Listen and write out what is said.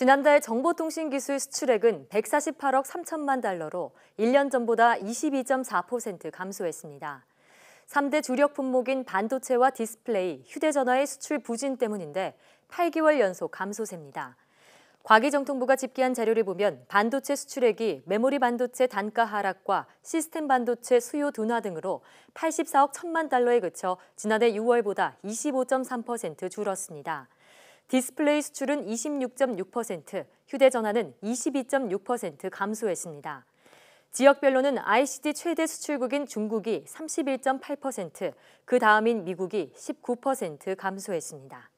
지난달 정보통신기술 수출액은 148억 3천만 달러로 1년 전보다 22.4% 감소했습니다. 3대 주력 품목인 반도체와 디스플레이, 휴대전화의 수출 부진 때문인데 8개월 연속 감소세입니다. 과기정통부가 집계한 자료를 보면 반도체 수출액이 메모리 반도체 단가 하락과 시스템 반도체 수요 둔화 등으로 84억 천만 달러에 그쳐 지난해 6월보다 25.3% 줄었습니다. 디스플레이 수출은 26.6%, 휴대전화는 22.6% 감소했습니다. 지역별로는 ICT 최대 수출국인 중국이 31.8%, 그 다음인 미국이 19% 감소했습니다.